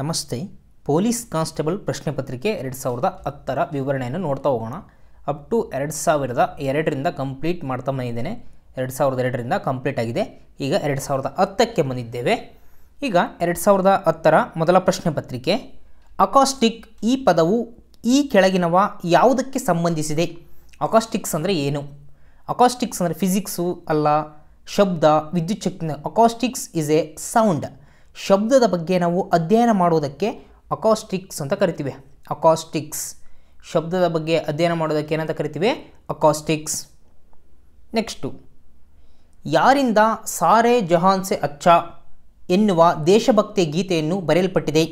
ನಮಸ್ತೆ police constable ಪ್ರಶ್ನೆ ಪತ್ರಿಕೆ ಎರಡು ಸಾವಿರದ ಹತ್ತರ ವಿವರಣೆಯನ್ನು ನೋಡ್ತಾ ಹೋಗೋಣ ಅಪ್ ಟು ಎರಡು ಸಾವಿರದ ಎರಡರಿಂದ ಕಂಪ್ಲೀಟ್ ಮಾಡ್ತಾ ಬಂದಿದ್ದೇನೆ ಎರಡು ಸಾವಿರದ ಎರಡರಿಂದ ಕಂಪ್ಲೀಟ್ ಆಗಿದೆ ಈಗ ಎರಡು ಸಾವಿರದ ಹತ್ತಕ್ಕೆ ಬಂದಿದ್ದೇವೆ ಈಗ ಎರಡು ಸಾವಿರದ ಹತ್ತರ ಮೊದಲ ಪ್ರಶ್ನೆ ಪತ್ರಿಕೆ ಅಕಾಸ್ಟಿಕ್ ಈ ಪದವು ಈ ಕೆಳಗಿನವ ಯಾವುದಕ್ಕೆ ಸಂಬಂಧಿಸಿದೆ ಅಕಾಸ್ಟಿಕ್ಸ್ ಅಂದರೆ ಏನು ಅಕಾಸ್ಟಿಕ್ಸ್ ಅಂದರೆ ಫಿಸಿಕ್ಸು ಅಲ್ಲ ಶಬ್ದ ವಿದ್ಯುತ್ ಅಕಾಸ್ಟಿಕ್ಸ್ ಇಸ್ ಎ ಸೌಂಡ್ ಶಬ್ದದ ಬಗ್ಗೆ ನಾವು ಅಧ್ಯಯನ ಮಾಡುವುದಕ್ಕೆ ಅಕಾಸ್ಟಿಕ್ಸ್ ಅಂತ ಕರಿತೀವಿ ಅಕಾಸ್ಟಿಕ್ಸ್ ಶಬ್ದದ ಬಗ್ಗೆ ಅಧ್ಯಯನ ಮಾಡೋದಕ್ಕೆ ಏನಂತ ಕರಿತೀವಿ ಅಕಾಸ್ಟಿಕ್ಸ್ ನೆಕ್ಸ್ಟು ಯಾರಿಂದ ಸಾರೆ ಜಹಾನ್ಸೆ ಅಚ್ಚ ಎನ್ನುವ ದೇಶಭಕ್ತಿ ಗೀತೆಯನ್ನು ಬರೆಯಲ್ಪಟ್ಟಿದೆ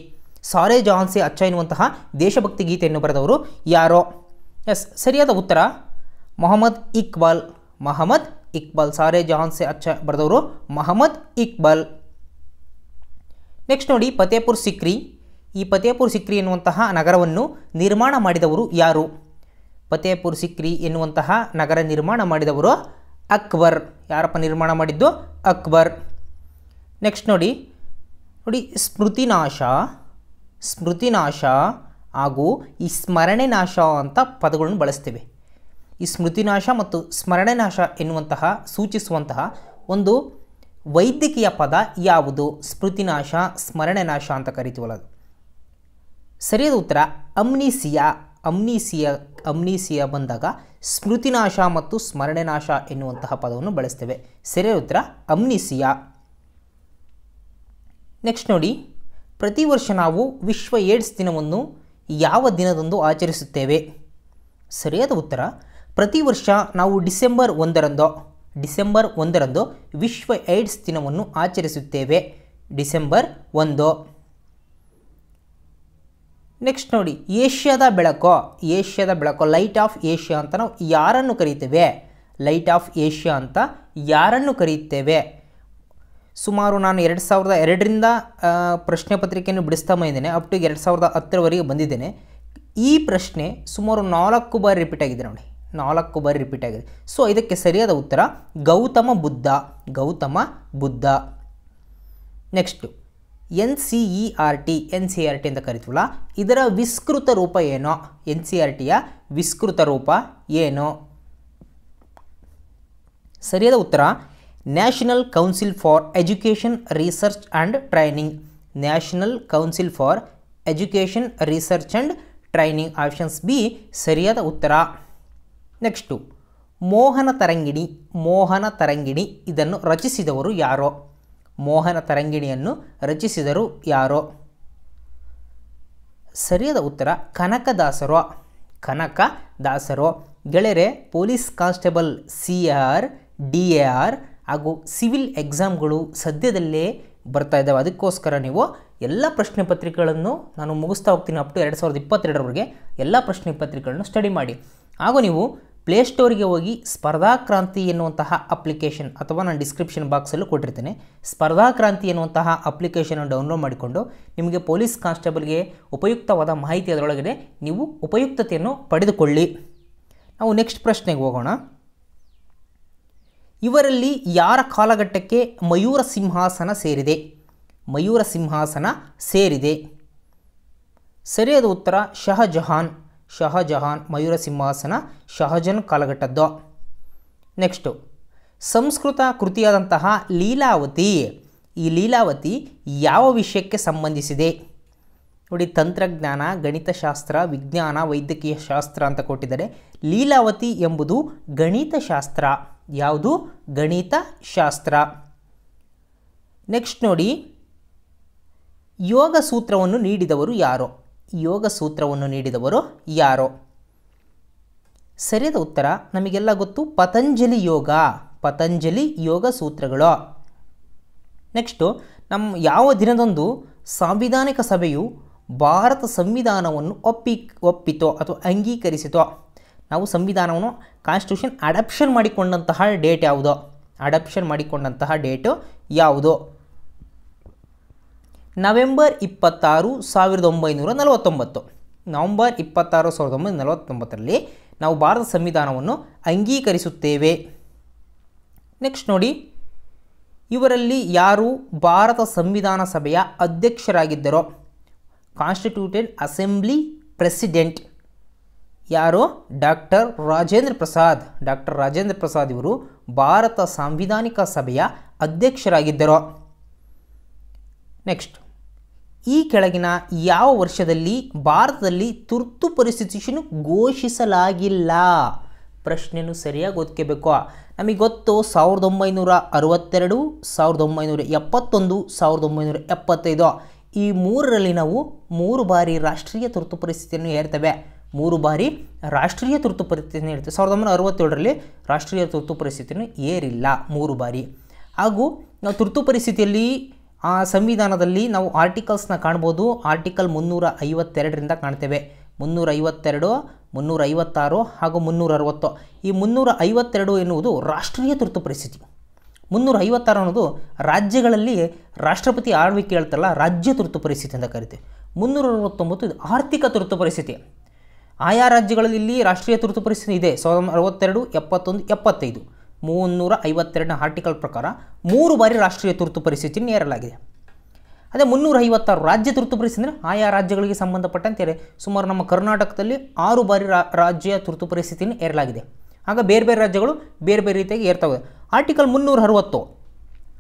ಸಾರೆ ಜಹಾನ್ಸೆ ಅಚ್ಚ ಎನ್ನುವಂತಹ ದೇಶಭಕ್ತಿ ಗೀತೆಯನ್ನು ಬರೆದವರು ಯಾರೋ ಎಸ್ ಸರಿಯಾದ ಉತ್ತರ ಮೊಹಮ್ಮದ್ ಇಕ್ಬಾಲ್ ಮೊಹಮ್ಮದ್ ಇಕ್ಬಾಲ್ ಸಾರೆ ಜಹಾನ್ಸೆ ಅಚ್ಚ ಬರೆದವರು ಮೊಹಮ್ಮದ್ ಇಕ್ಬಾಲ್ ನೆಕ್ಸ್ಟ್ ನೋಡಿ ಫತೇಪುರ್ ಸಿಕ್ರಿ ಈ ಫತೇಪುರ್ ಸಿಕ್ರಿ ಎನ್ನುವಂತಹ ನಗರವನ್ನು ನಿರ್ಮಾಣ ಮಾಡಿದವರು ಯಾರು ಫತೇಪುರ್ ಸಿಕ್ರಿ ಎನ್ನುವಂತಹ ನಗರ ನಿರ್ಮಾಣ ಮಾಡಿದವರು ಅಕ್ಬರ್ ಯಾರಪ್ಪ ನಿರ್ಮಾಣ ಮಾಡಿದ್ದು ಅಕ್ಬರ್ ನೆಕ್ಸ್ಟ್ ನೋಡಿ ನೋಡಿ ಸ್ಮೃತಿನಾಶ ಸ್ಮೃತಿನಾಶ ಹಾಗೂ ಈ ಸ್ಮರಣೆ ನಾಶ ಅಂತ ಪದಗಳನ್ನು ಬಳಸ್ತೇವೆ ಈ ಸ್ಮೃತಿನಾಶ ಮತ್ತು ಸ್ಮರಣೆ ನಾಶ ಎನ್ನುವಂತಹ ಸೂಚಿಸುವಂತಹ ಒಂದು ವೈದ್ಯಕೀಯ ಪದ ಯಾವುದು ಸ್ಮೃತಿನಾಶ ಸ್ಮರಣೆ ನಾಶ ಅಂತ ಕರಿತೀವಲ್ಲ ಅದು ಸರಿಯಾದ ಉತ್ತರ ಅಮ್ನಿಸಿಯಾ ಅಮ್ನಿಸಿಯಾ ಅಮ್ನಿಸಿಯಾ ಬಂದಾಗ ಸ್ಮೃತಿನಾಶ ಮತ್ತು ಸ್ಮರಣೆ ನಾಶ ಎನ್ನುವಂತಹ ಪದವನ್ನು ಬಳಸ್ತೇವೆ ಸರಿಯಾದ ಉತ್ತರ ಅಮ್ನಿಸಿಯಾ ನೆಕ್ಸ್ಟ್ ನೋಡಿ ಪ್ರತಿ ವರ್ಷ ನಾವು ವಿಶ್ವ ಏಡ್ಸ್ ದಿನವನ್ನು ಯಾವ ದಿನದಂದು ಆಚರಿಸುತ್ತೇವೆ ಸರಿಯಾದ ಉತ್ತರ ಪ್ರತಿ ವರ್ಷ ನಾವು ಡಿಸೆಂಬರ್ ಒಂದರಂದು ಡಿಸೆಂಬರ್ ಒಂದರಂದು ವಿಶ್ವ ಏಡ್ಸ್ ದಿನವನ್ನು ಆಚರಿಸುತ್ತೇವೆ ಡಿಸೆಂಬರ್ ಒಂದು ನೆಕ್ಸ್ಟ್ ನೋಡಿ ಏಷ್ಯಾದ ಬೆಳಕು ಏಷ್ಯಾದ ಬೆಳಕು ಲೈಟ್ ಆಫ್ ಏಷ್ಯಾ ಅಂತ ನಾವು ಯಾರನ್ನು ಕರೀತೇವೆ ಲೈಟ್ ಆಫ್ ಏಷ್ಯಾ ಅಂತ ಯಾರನ್ನು ಕರೆಯುತ್ತೇವೆ ಸುಮಾರು ನಾನು ಎರಡು ಸಾವಿರದ ಎರಡರಿಂದ ಪ್ರಶ್ನೆ ಪತ್ರಿಕೆಯನ್ನು ಬಿಡಿಸ್ತಾ ಬಂದಿದ್ದೇನೆ ಅಪ್ ಟು ಎರಡು ಸಾವಿರದ ಹತ್ತರವರೆಗೆ ಬಂದಿದ್ದೇನೆ ಈ ಪ್ರಶ್ನೆ ಸುಮಾರು ನಾಲ್ಕು ಬಾರಿ ರಿಪೀಟ್ ಆಗಿದೆ ನೋಡಿ ನಾಲ್ಕು ಬಾರಿ ರಿಪೀಟ್ ಆಗಿದೆ ಸೊ ಇದಕ್ಕೆ ಸರಿಯಾದ ಉತ್ತರ Gautama Buddha Gautama Buddha next N C E R T N C R T ಅಂತ ಕರಿತೀವಲ್ಲ ಇದರ ವಿಸ್ತೃತ ರೂಪ ಏನೋ ಎನ್ ಸಿ ಆರ್ e ಟಿಯ ವಿಸ್ತೃತ ರೂಪ ಏನೋ ಸರಿಯಾದ ಉತ್ತರ national council for education research and training national council for education research and training options B ಸರಿಯಾದ ಉತ್ತರ ನೆಕ್ಸ್ಟು ಮೋಹನ ತರಂಗಿಣಿ ಮೋಹನ ತರಂಗಿಣಿ ಇದನ್ನು ರಚಿಸಿದವರು ಯಾರೋ ಮೋಹನ ತರಂಗಿಣಿಯನ್ನು ರಚಿಸಿದರು ಯಾರೋ ಸರಿಯಾದ ಉತ್ತರ ಕನಕದಾಸರು ಕನಕ ದಾಸರೋ ಗೆಳೆಯರೆ police constable C R D A R ಹಾಗೂ ಸಿವಿಲ್ ಎಕ್ಸಾಮ್ಗಳು ಸದ್ಯದಲ್ಲೇ ಬರ್ತಾ ಇದ್ದಾವೆ ಅದಕ್ಕೋಸ್ಕರ ನೀವು ಎಲ್ಲ ಪ್ರಶ್ನೆ ಪತ್ರಿಕೆಗಳನ್ನು ನಾನು ಮುಗಿಸ್ತಾ ಹೋಗ್ತೀನಿ ಅಪ್ ಟು ಎರಡು ಸಾವಿರದ ಇಪ್ಪತ್ತೆರಡರವರೆಗೆ ಎಲ್ಲ ಪ್ರಶ್ನೆ ಪತ್ರಿಕೆಗಳನ್ನು ಸ್ಟಡಿ ಮಾಡಿ ಹಾಗೂ ನೀವು ಪ್ಲೇಸ್ಟೋರಿಗೆ ಹೋಗಿ ಸ್ಪರ್ಧಾಕ್ರಾಂತಿ ಎನ್ನುವಂತಹ ಅಪ್ಲಿಕೇಶನ್ ಅಥವಾ ನಾನು ಡಿಸ್ಕ್ರಿಪ್ಷನ್ ಬಾಕ್ಸಲ್ಲೂ ಕೊಟ್ಟಿರ್ತೇನೆ ಸ್ಪರ್ಧಾಕ್ರಾಂತಿ ಎನ್ನುವಂತಹ ಅಪ್ಲಿಕೇಶನ್ ಡೌನ್ಲೋಡ್ ಮಾಡಿಕೊಂಡು ನಿಮಗೆ ಪೊಲೀಸ್ ಕಾನ್ಸ್ಟೇಬಲ್ಗೆ ಉಪಯುಕ್ತವಾದ ಮಾಹಿತಿ ಅದರೊಳಗಡೆ ನೀವು ಉಪಯುಕ್ತತೆಯನ್ನು ಪಡೆದುಕೊಳ್ಳಿ ನಾವು ನೆಕ್ಸ್ಟ್ ಪ್ರಶ್ನೆಗೆ ಹೋಗೋಣ ಇವರಲ್ಲಿ ಯಾರ ಕಾಲಘಟ್ಟಕ್ಕೆ ಮಯೂರ ಸಿಂಹಾಸನ ಸೇರಿದೆ ಮಯೂರ ಸಿಂಹಾಸನ ಸೇರಿದೆ ಸರಿಯಾದ ಉತ್ತರ ಶಹಜಹಾನ್ ಶಹಜಹಾನ್ ಮಯೂರ ಸಿಂಹಾಸನ ಶಹಜನ್ ಕಾಲಘಟ್ಟದ್ದು ನೆಕ್ಸ್ಟು ಸಂಸ್ಕೃತ ಕೃತಿಯಾದಂತಹ ಲೀಲಾವತಿ ಈ ಲೀಲಾವತಿ ಯಾವ ವಿಷಯಕ್ಕೆ ಸಂಬಂಧಿಸಿದೆ ನೋಡಿ ತಂತ್ರಜ್ಞಾನ ಗಣಿತಶಾಸ್ತ್ರ ವಿಜ್ಞಾನ ವೈದ್ಯಕೀಯ ಶಾಸ್ತ್ರ ಅಂತ ಕೊಟ್ಟಿದ್ದಾರೆ ಲೀಲಾವತಿ ಎಂಬುದು ಗಣಿತಶಾಸ್ತ್ರ ಯಾವುದು ಗಣಿತಶಾಸ್ತ್ರ ನೆಕ್ಸ್ಟ್ ನೋಡಿ ಯೋಗ ಸೂತ್ರವನ್ನು ನೀಡಿದವರು ಯಾರು ಯೋಗ ಸೂತ್ರವನ್ನು ನೀಡಿದವರು ಯಾರೋ ಸರಿಯಾದ ಉತ್ತರ ನಮಗೆಲ್ಲ ಗೊತ್ತು ಪತಂಜಲಿ ಯೋಗ ಪತಂಜಲಿ ಯೋಗ ಸೂತ್ರಗಳು ನೆಕ್ಸ್ಟು ನಮ್ಮ ಯಾವ ದಿನದಂದು ಸಾಂವಿಧಾನಿಕ ಸಭೆಯು ಭಾರತ ಸಂವಿಧಾನವನ್ನು ಒಪ್ಪಿ ಒಪ್ಪಿತೋ ಅಥವಾ ಅಂಗೀಕರಿಸಿತೋ ನಾವು ಸಂವಿಧಾನವನ್ನು ಕಾನ್ಸ್ಟಿಟ್ಯೂಷನ್ ಅಡಪ್ಷನ್ ಮಾಡಿಕೊಂಡಂತಹ ಡೇಟ್ ಯಾವುದೋ ಅಡಪ್ಷನ್ ಮಾಡಿಕೊಂಡಂತಹ ಡೇಟು ಯಾವುದು ನವೆಂಬರ್ ಇಪ್ಪತ್ತಾರು ಸಾವಿರದ ಒಂಬೈನೂರ ನಲವತ್ತೊಂಬತ್ತು ನವಂಬರ್ ಇಪ್ಪತ್ತಾರು ಸಾವಿರದ ಒಂಬೈನೂರ ನಲವತ್ತೊಂಬತ್ತರಲ್ಲಿ ನಾವು ಭಾರತ ಸಂವಿಧಾನವನ್ನು ಅಂಗೀಕರಿಸುತ್ತೇವೆ ನೆಕ್ಸ್ಟ್ ನೋಡಿ ಇವರಲ್ಲಿ ಯಾರು ಭಾರತ ಸಂವಿಧಾನ ಸಭೆಯ ಅಧ್ಯಕ್ಷರಾಗಿದ್ದರೋ ಕಾನ್ಸ್ಟಿಟ್ಯೂಟೆಡ್ ಅಸೆಂಬ್ಲಿ ಪ್ರೆಸಿಡೆಂಟ್ ಯಾರು ಡಾಕ್ಟರ್ ರಾಜೇಂದ್ರ ಪ್ರಸಾದ್ ಡಾಕ್ಟರ್ ರಾಜೇಂದ್ರ ಪ್ರಸಾದ್ ಇವರು ಭಾರತ ಸಾಂವಿಧಾನಿಕ ಸಭೆಯ ಅಧ್ಯಕ್ಷರಾಗಿದ್ದರು ನೆಕ್ಸ್ಟ್ ಈ ಕೆಳಗಿನ ಯಾವ ವರ್ಷದಲ್ಲಿ ಭಾರತದಲ್ಲಿ ತುರ್ತು ಪರಿಸ್ಥಿತಿಯನ್ನು ಘೋಷಿಸಲಾಗಿಲ್ಲ ಪ್ರಶ್ನೆಯನ್ನು ಸರಿಯಾಗಿ ಓದ್ಕೋಬೇಕು ನಮಗೆ ಗೊತ್ತು ಸಾವಿರದ ಒಂಬೈನೂರ ಅರವತ್ತೆರಡು ಸಾವಿರದ ಒಂಬೈನೂರ ಎಪ್ಪತ್ತೊಂದು ಸಾವಿರದ ಒಂಬೈನೂರ ಎಪ್ಪತ್ತೈದು ಈ ಮೂರರಲ್ಲಿ ನಾವು ಮೂರು ಬಾರಿ ರಾಷ್ಟ್ರೀಯ ತುರ್ತು ಪರಿಸ್ಥಿತಿಯನ್ನು ಹೇರ್ತೇವೆ ಮೂರು ಬಾರಿ ರಾಷ್ಟ್ರೀಯ ತುರ್ತು ಪರಿಸ್ಥಿತಿಯನ್ನು ಹೇಳ್ತೇವೆ ಸಾವಿರದ ಒಂಬೈನೂರ ಅರವತ್ತೇಳರಲ್ಲಿ ರಾಷ್ಟ್ರೀಯ ತುರ್ತು ಪರಿಸ್ಥಿತಿಯನ್ನು ಏರಿಲ್ಲ ಮೂರು ಬಾರಿ ಹಾಗೂ ನಾವು ತುರ್ತು ಪರಿಸ್ಥಿತಿಯಲ್ಲಿ ಆ ಸಂವಿಧಾನದಲ್ಲಿ ನಾವು ಆರ್ಟಿಕಲ್ಸ್ನ ಕಾಣ್ಬೋದು ಆರ್ಟಿಕಲ್ ಮುನ್ನೂರ ಐವತ್ತೆರಡರಿಂದ ಕಾಣ್ತೇವೆ ಮುನ್ನೂರ ಐವತ್ತೆರಡು ಮುನ್ನೂರ ಐವತ್ತಾರು ಹಾಗೂ ಮುನ್ನೂರ ಅರವತ್ತು ಈ ಮುನ್ನೂರ ಐವತ್ತೆರಡು ಎನ್ನುವುದು ರಾಷ್ಟ್ರೀಯ ತುರ್ತು ಪರಿಸ್ಥಿತಿ ಮುನ್ನೂರ ಐವತ್ತಾರು ಅನ್ನೋದು ರಾಜ್ಯಗಳಲ್ಲಿ ರಾಷ್ಟ್ರಪತಿ ಆಳ್ವಿಕೆ ಹೇಳ್ತಲ್ಲ ರಾಜ್ಯ ತುರ್ತು ಪರಿಸ್ಥಿತಿ ಅಂತ ಕರಿತೀವಿ ಮುನ್ನೂರ ಅರವತ್ತೊಂಬತ್ತು ಇದು ಆರ್ಥಿಕ ತುರ್ತು ಪರಿಸ್ಥಿತಿ ಆಯಾ ರಾಜ್ಯಗಳಲ್ಲಿ ರಾಷ್ಟ್ರೀಯ ತುರ್ತು ಪರಿಸ್ಥಿತಿ ಇದೆ ಸಾವಿರದ ಅರವತ್ತೆರಡು ಎಪ್ಪತ್ತೊಂದು ಎಪ್ಪತ್ತೈದು ಮೂನ್ನೂರ ಐವತ್ತೆರಡನೇ ಆರ್ಟಿಕಲ್ ಪ್ರಕಾರ ಮೂರು ಬಾರಿ ರಾಷ್ಟ್ರೀಯ ತುರ್ತು ಪರಿಸ್ಥಿತಿಯನ್ನು ಏರಲಾಗಿದೆ ಅದೇ ಮುನ್ನೂರ ಐವತ್ತಾರು ರಾಜ್ಯ ತುರ್ತು ಪರಿಸ್ಥಿತಿ ಅಂದರೆ ಆಯಾ ರಾಜ್ಯಗಳಿಗೆ ಸಂಬಂಧಪಟ್ಟಂತೆ ಸುಮಾರು ನಮ್ಮ ಕರ್ನಾಟಕದಲ್ಲಿ ಆರು ಬಾರಿ ರಾಜ್ಯ ತುರ್ತು ಪರಿಸ್ಥಿತಿಯನ್ನು ಏರಲಾಗಿದೆ ಆಗ ಬೇರೆ ಬೇರೆ ರಾಜ್ಯಗಳು ಬೇರೆ ಬೇರೆ ರೀತಿಯಾಗಿ ಏರ್ತವೆ ಆರ್ಟಿಕಲ್ ಮುನ್ನೂರ ಅರವತ್ತು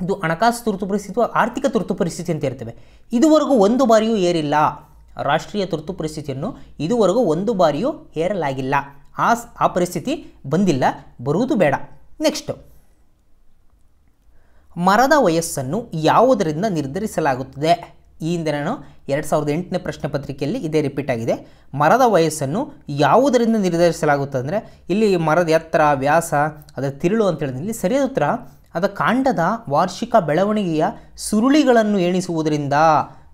ಇದು ಹಣಕಾಸು ತುರ್ತು ಪರಿಸ್ಥಿತಿ ಆರ್ಥಿಕ ತುರ್ತು ಪರಿಸ್ಥಿತಿ ಅಂತ ಇರ್ತವೆ ಇದುವರೆಗೂ ಒಂದು ಬಾರಿಯೂ ಏರಿಲ್ಲ ರಾಷ್ಟ್ರೀಯ ತುರ್ತು ಪರಿಸ್ಥಿತಿಯನ್ನು ಇದುವರೆಗೂ ಒಂದು ಬಾರಿಯೂ ಏರಲಾಗಿಲ್ಲ ಆ ಆ ಪರಿಸ್ಥಿತಿ ಬಂದಿಲ್ಲ ಬರುವುದು ಬೇಡ ನೆಕ್ಸ್ಟು ಮರದ ವಯಸ್ಸನ್ನು ಯಾವುದರಿಂದ ನಿರ್ಧರಿಸಲಾಗುತ್ತದೆ ಈ ಹಿಂದೆ ನಾನು ಎರಡು ಸಾವಿರದ ಎಂಟನೇ ಪ್ರಶ್ನೆ ಪತ್ರಿಕೆಯಲ್ಲಿ ಇದೇ ರಿಪೀಟ್ ಆಗಿದೆ ಮರದ ವಯಸ್ಸನ್ನು ಯಾವುದರಿಂದ ನಿರ್ಧರಿಸಲಾಗುತ್ತದೆ ಅಂದರೆ ಇಲ್ಲಿ ಮರದ ಎತ್ತರ ವ್ಯಾಸ ಅದರ ತಿರುಳು ಅಂತ ಹೇಳಿದ್ರೆ ಇಲ್ಲಿ ಸರಿಯಾದ ಉತ್ತರ ಅದರ ಕಾಂಡದ ವಾರ್ಷಿಕ ಬೆಳವಣಿಗೆಯ ಸುರುಳಿಗಳನ್ನು ಎಣಿಸುವುದರಿಂದ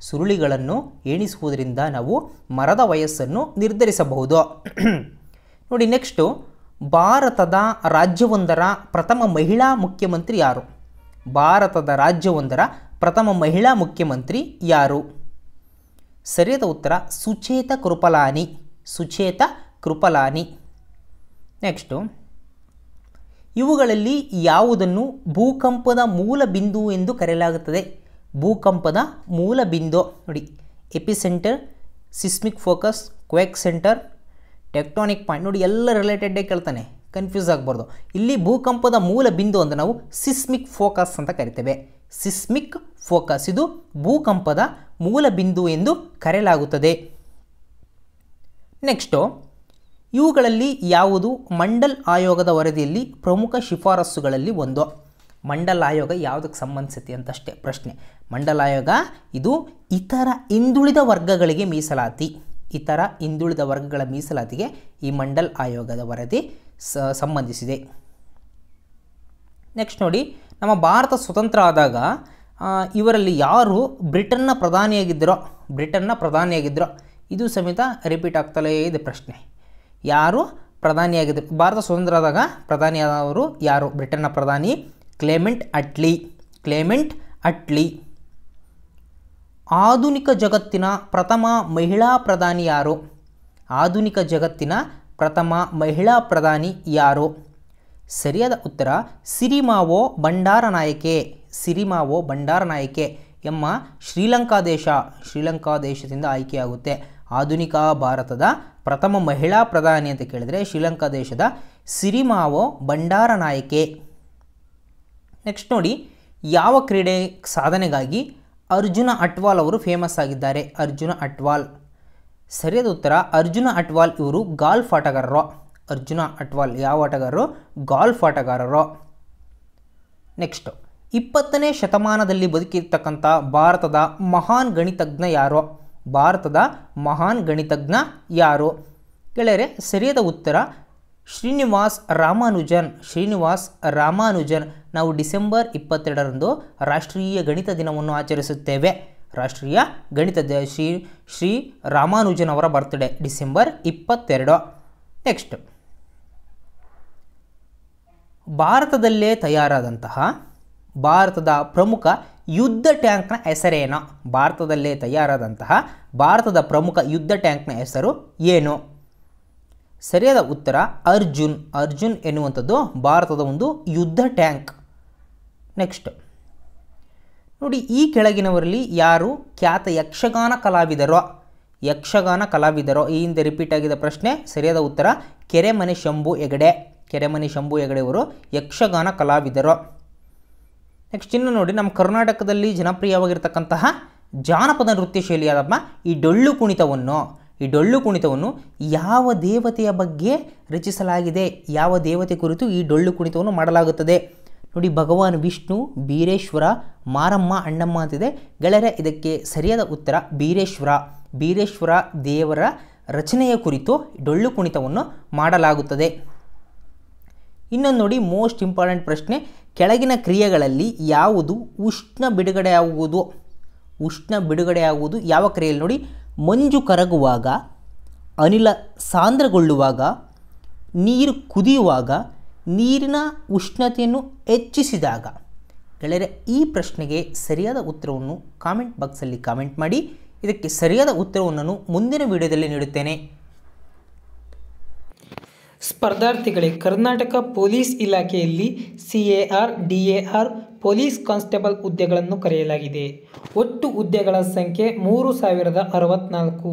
ಸುರುಳಿಗಳನ್ನು ಎಣಿಸುವುದರಿಂದ ನಾವು ಮರದ ವಯಸ್ಸನ್ನು ನಿರ್ಧರಿಸಬಹುದು ನೋಡಿ ನೆಕ್ಸ್ಟು ಭಾರತದ ರಾಜ್ಯವೊಂದರ ಪ್ರಥಮ ಮಹಿಳಾ ಮುಖ್ಯಮಂತ್ರಿ ಯಾರು ಭಾರತದ ರಾಜ್ಯವೊಂದರ ಪ್ರಥಮ ಮಹಿಳಾ ಮುಖ್ಯಮಂತ್ರಿ ಯಾರು ಸರಿಯಾದ ಉತ್ತರ ಸುಚೇತ ಕೃಪಲಾನಿ ಸುಚೇತ ಕೃಪಲಾನಿ ನೆಕ್ಸ್ಟು ಇವುಗಳಲ್ಲಿ ಯಾವುದನ್ನು ಭೂಕಂಪದ ಮೂಲ ಬಿಂದು ಎಂದು ಕರೆಯಲಾಗುತ್ತದೆ ಭೂಕಂಪದ ಮೂಲ ಬಿಂದು ನೋಡಿ epicentre seismic focus quake centre tectonic point ನೋಡಿ ಎಲ್ಲ ರಿಲೇಟೆಡ್ಡೇ ಕೇಳ್ತಾನೆ ಕನ್ಫ್ಯೂಸ್ ಆಗಬಾರ್ದು ಇಲ್ಲಿ ಭೂಕಂಪದ ಮೂಲ ಬಿಂದು ಅಂತ ನಾವು ಸಿಸ್ಮಿಕ್ ಫೋಕಸ್ ಅಂತ ಕರಿತೇವೆ ಸಿಸ್ಮಿಕ್ ಫೋಕಸ್ ಇದು ಭೂಕಂಪದ ಮೂಲ ಬಿಂದು ಎಂದು ಕರೆಯಲಾಗುತ್ತದೆ ನೆಕ್ಸ್ಟು ಇವುಗಳಲ್ಲಿ ಯಾವುದು ಮಂಡಲ್ ಆಯೋಗದ ವರದಿಯಲ್ಲಿ ಪ್ರಮುಖ ಶಿಫಾರಸುಗಳಲ್ಲಿ ಒಂದು ಮಂಡಲ್ ಆಯೋಗ ಯಾವುದಕ್ಕೆ ಸಂಬಂಧಿಸುತ್ತೆ ಅಂತಷ್ಟೇ ಪ್ರಶ್ನೆ ಮಂಡಲ್ ಆಯೋಗ ಇದು ಇತರ ಹಿಂದುಳಿದ ವರ್ಗಗಳಿಗೆ ಮೀಸಲಾತಿ ಇತರ ಹಿಂದುಳಿದ ವರ್ಗಗಳ ಮೀಸಲಾತಿಗೆ ಈ ಮಂಡಲ್ ಆಯೋಗದ ವರದಿ ಸಂಬಂಧಿಸಿದೆ ನೆಕ್ಸ್ಟ್ ನೋಡಿ ನಮ್ಮ ಭಾರತ ಸ್ವತಂತ್ರ ಆದಾಗ ಇವರಲ್ಲಿ ಯಾರು ಬ್ರಿಟನ್ನ ಪ್ರಧಾನಿಯಾಗಿದ್ದರೋ ಬ್ರಿಟನ್ನ ಪ್ರಧಾನಿಯಾಗಿದ್ದರೋ ಇದು ಸಮೇತ ರಿಪೀಟ್ ಆಗ್ತಲೇ ಇದೆ ಪ್ರಶ್ನೆ ಯಾರು ಪ್ರಧಾನಿಯಾಗಿದ್ದರು ಭಾರತ ಸ್ವತಂತ್ರ ಆದಾಗ ಪ್ರಧಾನಿಯಾದವರು ಯಾರು ಬ್ರಿಟನ್ನ ಪ್ರಧಾನಿ ಕ್ಲೇಮೆಂಟ್ ಅಟ್ಲಿ ಕ್ಲೇಮೆಂಟ್ ಅಟ್ಲಿ ಆಧುನಿಕ ಜಗತ್ತಿನ ಪ್ರಥಮ ಮಹಿಳಾ ಪ್ರಧಾನಿ ಯಾರು ಆಧುನಿಕ ಜಗತ್ತಿನ ಪ್ರಥಮ ಮಹಿಳಾ ಪ್ರಧಾನಿ ಯಾರು ಸರಿಯಾದ ಉತ್ತರ ಸಿರಿಮಾವೋ ಭಂಡಾರನಾಯಕೆ ಸಿರಿಮಾವೋ ಭಂಡಾರನಾಯಕೆ ಎಂಬ ಶ್ರೀಲಂಕಾ ದೇಶ ಶ್ರೀಲಂಕಾ ದೇಶದಿಂದ ಆಯ್ಕೆಯಾಗುತ್ತೆ ಆಧುನಿಕ ಭಾರತದ ಪ್ರಥಮ ಮಹಿಳಾ ಪ್ರಧಾನಿ ಅಂತ ಕೇಳಿದರೆ ಶ್ರೀಲಂಕಾ ದೇಶದ ಸಿರಿಮಾವೋ ನಾಯಕೆ ನೆಕ್ಸ್ಟ್ ನೋಡಿ ಯಾವ ಕ್ರೀಡೆ ಸಾಧನೆಗಾಗಿ ಅರ್ಜುನ ಅಟ್ವಾಲ್ ಅವರು ಫೇಮಸ್ ಆಗಿದ್ದಾರೆ ಅರ್ಜುನ ಅಟ್ವಾಲ್ ಸರಿಯಾದ ಉತ್ತರ ಅರ್ಜುನ ಅಟ್ವಾಲ್ ಇವರು ಗಾಲ್ಫ್ ಆಟಗಾರರು ಅರ್ಜುನ ಅಟ್ವಾಲ್ ಯಾವ ಆಟಗಾರರು ಗಾಲ್ಫ್ ಆಟಗಾರರು ನೆಕ್ಸ್ಟ್ ಇಪ್ಪತ್ತನೇ ಶತಮಾನದಲ್ಲಿ ಬದುಕಿರ್ತಕ್ಕಂಥ ಭಾರತದ ಮಹಾನ್ ಗಣಿತಜ್ಞ ಯಾರೋ ಭಾರತದ ಮಹಾನ್ ಗಣಿತಜ್ಞ ಯಾರು ಗೆಳೆಯರೆ ಸರಿಯಾದ ಉತ್ತರ ಶ್ರೀನಿವಾಸ್ ರಾಮಾನುಜನ್ ಶ್ರೀನಿವಾಸ್ ರಾಮಾನುಜನ್ ನಾವು ಡಿಸೆಂಬರ್ ಇಪ್ಪತ್ತೆರಡರಂದು ರಾಷ್ಟ್ರೀಯ ಗಣಿತ ದಿನವನ್ನು ಆಚರಿಸುತ್ತೇವೆ ರಾಷ್ಟ್ರೀಯ ಗಣಿತ ದ ಶ್ರೀ ಶ್ರೀ ರಾಮಾನುಜನ್ ಅವರ ಬರ್ತ್ಡೇ ಡಿಸೆಂಬರ್ ಇಪ್ಪತ್ತೆರಡು ನೆಕ್ಸ್ಟ್ ಭಾರತದಲ್ಲೇ ತಯಾರಾದಂತಹ ಭಾರತದ ಪ್ರಮುಖ ಯುದ್ಧ ಟ್ಯಾಂಕ್ನ ಹೆಸರೇನು ಭಾರತದಲ್ಲೇ ತಯಾರಾದಂತಹ ಭಾರತದ ಪ್ರಮುಖ ಯುದ್ಧ ಟ್ಯಾಂಕ್ನ ಹೆಸರು ಏನು ಸರಿಯಾದ ಉತ್ತರ ಅರ್ಜುನ್ ಅರ್ಜುನ್ ಎನ್ನುವಂಥದ್ದು ಭಾರತದ ಒಂದು ಯುದ್ಧ ಟ್ಯಾಂಕ್ ನೆಕ್ಸ್ಟ್ ನೋಡಿ ಈ ಕೆಳಗಿನವರಲ್ಲಿ ಯಾರು ಖ್ಯಾತ ಯಕ್ಷಗಾನ ಕಲಾವಿದರೋ ಯಕ್ಷಗಾನ ಕಲಾವಿದರೋ ಈ ಹಿಂದೆ ರಿಪೀಟ್ ಆಗಿದ ಪ್ರಶ್ನೆ ಸರಿಯಾದ ಉತ್ತರ ಕೆರೆಮನೆ ಶಂಭು ಹೆಗಡೆ ಕೆರೆಮನೆ ಶಂಭು ಹೆಗಡೆಯವರು ಯಕ್ಷಗಾನ ಕಲಾವಿದರು ನೆಕ್ಸ್ಟ್ ಇನ್ನು ನೋಡಿ ನಮ್ಮ ಕರ್ನಾಟಕದಲ್ಲಿ ಜನಪ್ರಿಯವಾಗಿರ್ತಕ್ಕಂತಹ ಜಾನಪದ ನೃತ್ಯ ಶೈಲಿಯಾದಮ್ಮ ಈ ಡೊಳ್ಳು ಕುಣಿತವನ್ನು ಈ ಡೊಳ್ಳು ಕುಣಿತವನ್ನು ಯಾವ ದೇವತೆಯ ಬಗ್ಗೆ ರಚಿಸಲಾಗಿದೆ ಯಾವ ದೇವತೆ ಕುರಿತು ಈ ಡೊಳ್ಳು ಕುಣಿತವನ್ನು ಮಾಡಲಾಗುತ್ತದೆ ನೋಡಿ ಭಗವಾನ್ ವಿಷ್ಣು ಬೀರೇಶ್ವರ ಮಾರಮ್ಮ ಅಣ್ಣಮ್ಮ ಅಂತಿದೆ ಗೆಳೆಯರೆ ಇದಕ್ಕೆ ಸರಿಯಾದ ಉತ್ತರ ಬೀರೇಶ್ವರ ಬೀರೇಶ್ವರ ದೇವರ ರಚನೆಯ ಕುರಿತು ಡೊಳ್ಳು ಕುಣಿತವನ್ನು ಮಾಡಲಾಗುತ್ತದೆ ಇನ್ನೊಂದು ನೋಡಿ ಮೋಸ್ಟ್ ಇಂಪಾರ್ಟೆಂಟ್ ಪ್ರಶ್ನೆ ಕೆಳಗಿನ ಕ್ರಿಯೆಗಳಲ್ಲಿ ಯಾವುದು ಉಷ್ಣ ಬಿಡುಗಡೆಯಾಗುವುದು ಉಷ್ಣ ಬಿಡುಗಡೆಯಾಗುವುದು ಯಾವ ಕ್ರಿಯೆಯಲ್ಲಿ ನೋಡಿ ಮಂಜು ಕರಗುವಾಗ ಅನಿಲ ಸಾಂದ್ರಗೊಳ್ಳುವಾಗ ನೀರು ಕುದಿಯುವಾಗ ನೀರಿನ ಉಷ್ಣತೆಯನ್ನು ಹೆಚ್ಚಿಸಿದಾಗ ಗೆಳೆಯರೆ ಈ ಪ್ರಶ್ನೆಗೆ ಸರಿಯಾದ ಉತ್ತರವನ್ನು ಕಾಮೆಂಟ್ ಬಾಕ್ಸಲ್ಲಿ ಕಾಮೆಂಟ್ ಮಾಡಿ ಇದಕ್ಕೆ ಸರಿಯಾದ ಉತ್ತರವನ್ನು ಮುಂದಿನ ವಿಡಿಯೋದಲ್ಲಿ ನೀಡುತ್ತೇನೆ ಸ್ಪರ್ಧಾರ್ಥಿಗಳೇ ಕರ್ನಾಟಕ ಪೊಲೀಸ್ ಇಲಾಖೆಯಲ್ಲಿ C A R D A R police constable ಹುದ್ದೆಗಳನ್ನು ಕರೆಯಲಾಗಿದೆ ಒಟ್ಟು ಹುದ್ದೆಗಳ ಸಂಖ್ಯೆ ಮೂರು ಸಾವಿರದ ಅರವತ್ತ್ನಾಲ್ಕು